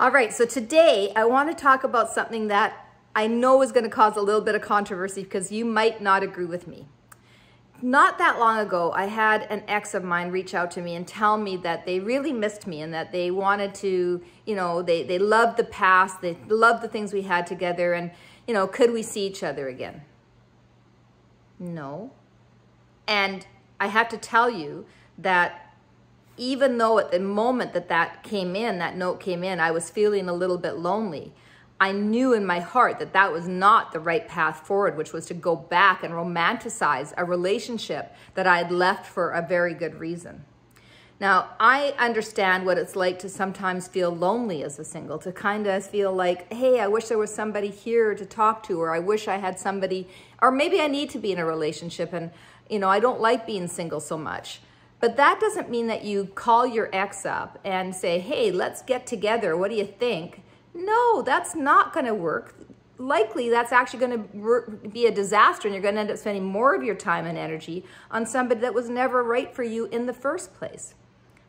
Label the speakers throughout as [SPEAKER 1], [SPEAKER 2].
[SPEAKER 1] All right, so today I want to talk about something that I know is going to cause a little bit of controversy because you might not agree with me. Not that long ago, I had an ex of mine reach out to me and tell me that they really missed me and that they wanted to, you know, they, they loved the past, they loved the things we had together, and, you know, could we see each other again? No. And I have to tell you that even though at the moment that that came in, that note came in, I was feeling a little bit lonely. I knew in my heart that that was not the right path forward, which was to go back and romanticize a relationship that I had left for a very good reason. Now, I understand what it's like to sometimes feel lonely as a single, to kind of feel like, hey, I wish there was somebody here to talk to, or I wish I had somebody, or maybe I need to be in a relationship and, you know, I don't like being single so much. But that doesn't mean that you call your ex up and say, hey, let's get together. What do you think? No, that's not going to work. Likely, that's actually going to be a disaster, and you're going to end up spending more of your time and energy on somebody that was never right for you in the first place.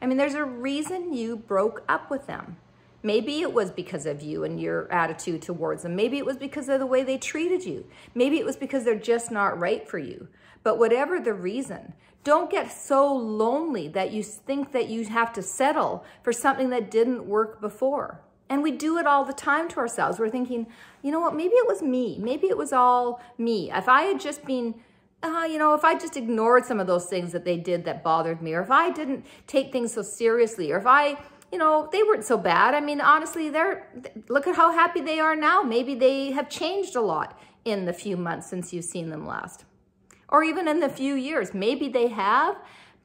[SPEAKER 1] I mean, there's a reason you broke up with them. Maybe it was because of you and your attitude towards them. Maybe it was because of the way they treated you. Maybe it was because they're just not right for you. But whatever the reason, don't get so lonely that you think that you have to settle for something that didn't work before. And we do it all the time to ourselves. We're thinking, you know what, maybe it was me. Maybe it was all me. If I had just been uh, you know, if I just ignored some of those things that they did that bothered me, or if I didn't take things so seriously, or if I you know, they weren't so bad. I mean, honestly, they're look at how happy they are now. Maybe they have changed a lot in the few months since you've seen them last. Or even in the few years, maybe they have,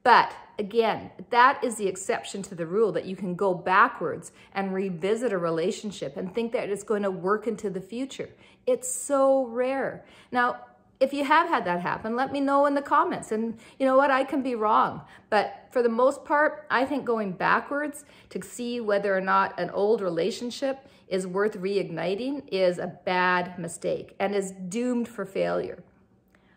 [SPEAKER 1] but again, that is the exception to the rule that you can go backwards and revisit a relationship and think that it's going to work into the future. It's so rare. Now, if you have had that happen, let me know in the comments. And you know what, I can be wrong. But for the most part, I think going backwards to see whether or not an old relationship is worth reigniting is a bad mistake and is doomed for failure.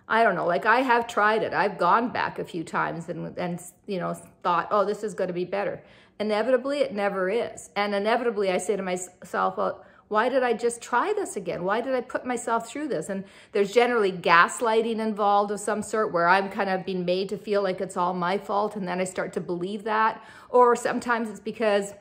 [SPEAKER 1] I don't know, like I have tried it. I've gone back a few times and, and you know, thought, oh, this is going to be better. Inevitably, it never is. And inevitably, I say to myself, well, why did I just try this again? Why did I put myself through this? And there's generally gaslighting involved of some sort where I'm kind of being made to feel like it's all my fault and then I start to believe that. Or sometimes it's because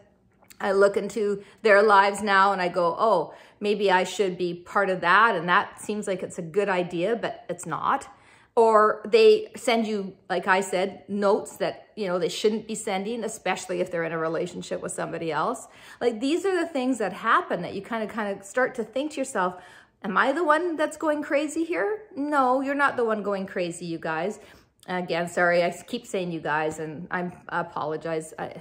[SPEAKER 1] I look into their lives now and I go, oh, maybe I should be part of that. And that seems like it's a good idea, but it's not or they send you, like I said, notes that, you know, they shouldn't be sending, especially if they're in a relationship with somebody else. Like these are the things that happen that you kind of, kind of start to think to yourself, am I the one that's going crazy here? No, you're not the one going crazy, you guys. Again, sorry, I keep saying you guys and I'm, I apologize. I,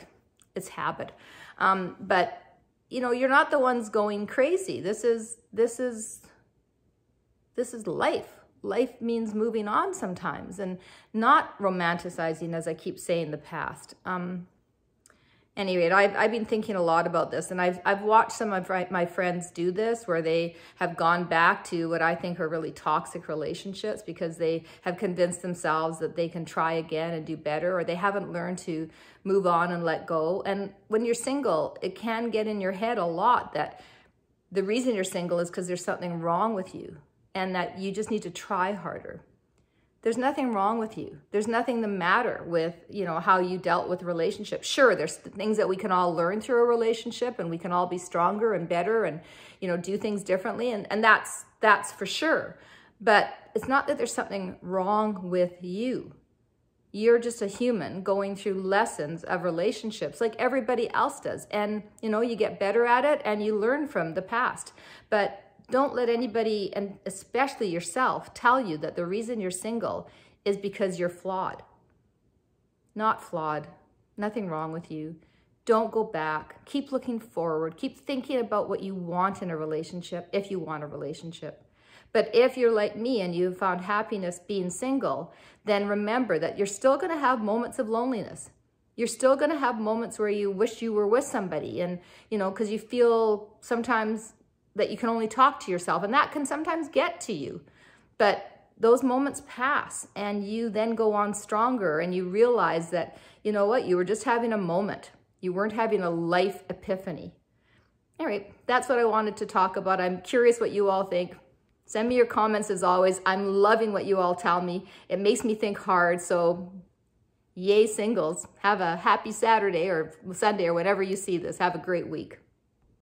[SPEAKER 1] it's habit. Um, but you know, you're not the ones going crazy. This is, this is, this is life life means moving on sometimes and not romanticizing, as I keep saying, the past. Um, anyway, I've, I've been thinking a lot about this and I've, I've watched some of my friends do this where they have gone back to what I think are really toxic relationships because they have convinced themselves that they can try again and do better or they haven't learned to move on and let go. And when you're single, it can get in your head a lot that the reason you're single is because there's something wrong with you and that you just need to try harder. There's nothing wrong with you. There's nothing the matter with, you know, how you dealt with relationships. Sure, there's things that we can all learn through a relationship and we can all be stronger and better and, you know, do things differently. And, and that's, that's for sure. But it's not that there's something wrong with you. You're just a human going through lessons of relationships like everybody else does. And, you know, you get better at it and you learn from the past. But don't let anybody, and especially yourself, tell you that the reason you're single is because you're flawed. Not flawed. Nothing wrong with you. Don't go back. Keep looking forward. Keep thinking about what you want in a relationship, if you want a relationship. But if you're like me and you found happiness being single, then remember that you're still going to have moments of loneliness. You're still going to have moments where you wish you were with somebody and, you know, because you feel sometimes that you can only talk to yourself. And that can sometimes get to you. But those moments pass and you then go on stronger and you realize that, you know what, you were just having a moment. You weren't having a life epiphany. All right, that's what I wanted to talk about. I'm curious what you all think. Send me your comments as always. I'm loving what you all tell me. It makes me think hard. So yay singles. Have a happy Saturday or Sunday or whenever you see this. Have a great week.